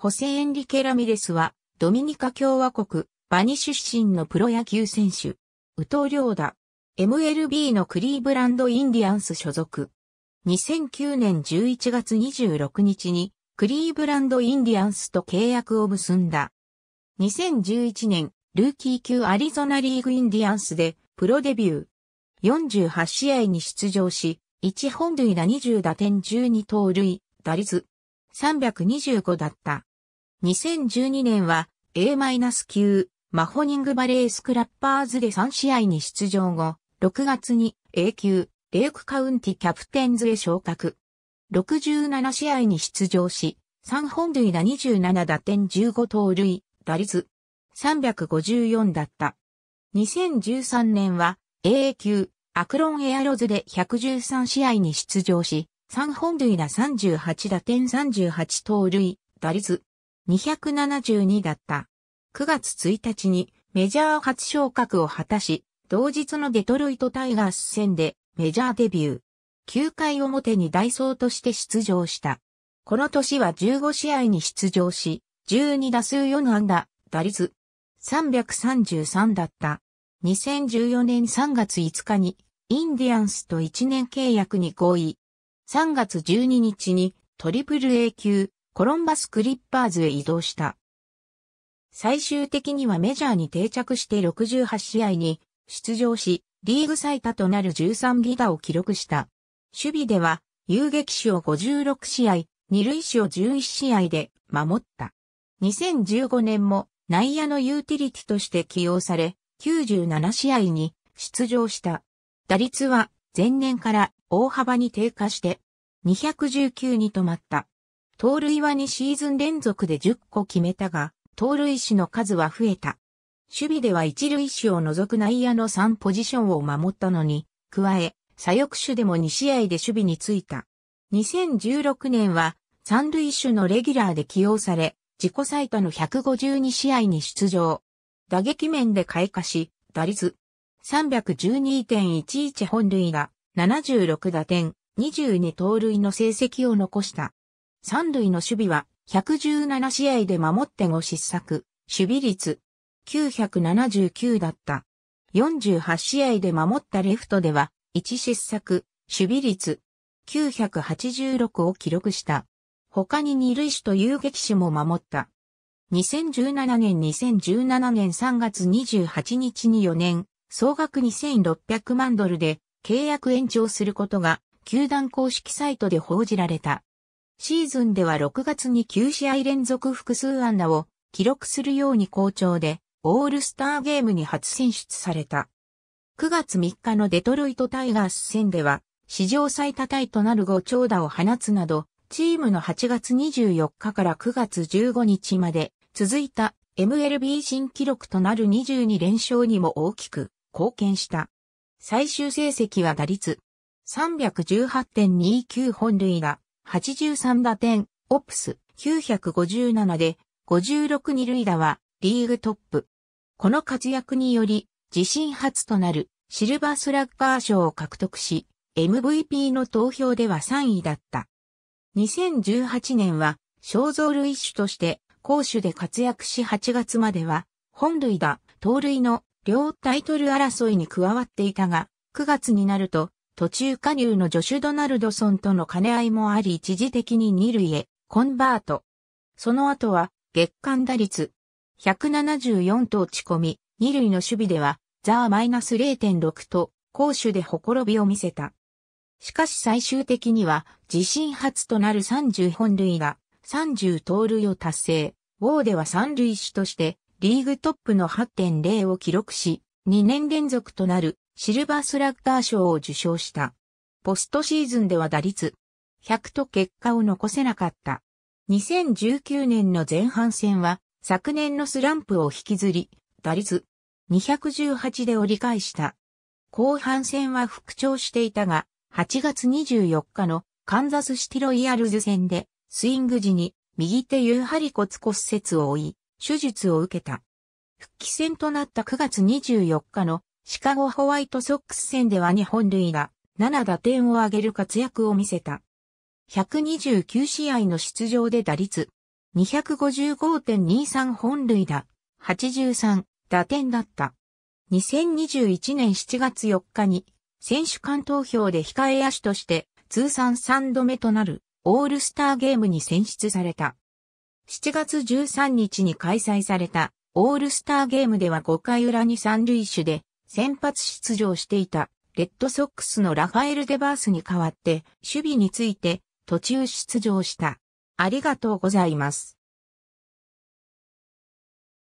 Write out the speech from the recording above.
ホセエンリケ・ラミレスは、ドミニカ共和国、バニ出身のプロ野球選手。ウトリョーダ。MLB のクリーブランド・インディアンス所属。2009年11月26日に、クリーブランド・インディアンスと契約を結んだ。2011年、ルーキー級アリゾナリーグ・インディアンスで、プロデビュー。48試合に出場し、1本塁打20打点12盗塁、打率325だった。2012年は A-9 マホニングバレースクラッパーズで3試合に出場後、6月に A 級レイクカウンティキャプテンズへ昇格。67試合に出場し、3本塁打27打点15盗塁、打率354だった。2013年は A 級アクロンエアロズで113試合に出場し、3本塁打38打点38盗塁、打率272だった。9月1日にメジャー初昇格を果たし、同日のデトロイトタイガース戦でメジャーデビュー。9回表にダイソーとして出場した。この年は15試合に出場し、12打数4安打、打率333だった。2014年3月5日にインディアンスと1年契約に合意。3月12日にトリプル A 級コロンバスクリッパーズへ移動した。最終的にはメジャーに定着して68試合に出場し、リーグ最多となる13ギダを記録した。守備では、遊撃手を56試合、二塁手を11試合で守った。2015年も内野のユーティリティとして起用され、97試合に出場した。打率は前年から大幅に低下して、219に止まった。盗塁は2シーズン連続で10個決めたが、盗塁手の数は増えた。守備では一塁手を除く内野の3ポジションを守ったのに、加え、左翼手でも2試合で守備についた。2016年は、三塁手のレギュラーで起用され、自己最多の152試合に出場。打撃面で開花し、打率312.11本塁打、76打点、22盗塁の成績を残した。三塁の守備は117試合で守って5失策、守備率979だった。48試合で守ったレフトでは1失策、守備率986を記録した。他に二塁手と遊撃手も守った。2017年2017年3月28日に4年、総額2600万ドルで契約延長することが球団公式サイトで報じられた。シーズンでは6月に9試合連続複数安打を記録するように好調で、オールスターゲームに初選出された。9月3日のデトロイトタイガース戦では、史上最多タイとなる5長打を放つなど、チームの8月24日から9月15日まで続いた MLB 新記録となる22連勝にも大きく貢献した。最終成績は打率318.29本塁打、83打点、オプス957で56二塁打はリーグトップ。この活躍により自身初となるシルバースラッガー賞を獲得し、MVP の投票では3位だった。2018年は肖像類種として攻守で活躍し8月までは本塁打、盗塁の両タイトル争いに加わっていたが、9月になると途中加入のジョシュ・ドナルドソンとの兼ね合いもあり一時的に二塁へコンバート。その後は月間打率174と落ち込み、二塁の守備ではザーマイナス0.6と攻守でほころびを見せた。しかし最終的には自身初となる30本塁が30盗塁を達成。ウォーでは三塁手としてリーグトップの8.0を記録し、2年連続となるシルバースラッガー賞を受賞した。ポストシーズンでは打率100と結果を残せなかった。2019年の前半戦は昨年のスランプを引きずり、打率218で折り返した。後半戦は復調していたが、8月24日のカンザスシティロイヤルズ戦でスイング時に右手有針骨骨折を負い、手術を受けた。復帰戦となった9月24日のシカゴホワイトソックス戦では2本塁打、7打点を挙げる活躍を見せた。129試合の出場で打率、255.23本塁打、83打点だった。2021年7月4日に、選手間投票で控え野手として通算3度目となるオールスターゲームに選出された。7月13日に開催されたオールスターゲームでは5回裏に三塁手で先発出場していたレッドソックスのラファエル・デバースに代わって守備について途中出場した。ありがとうございます。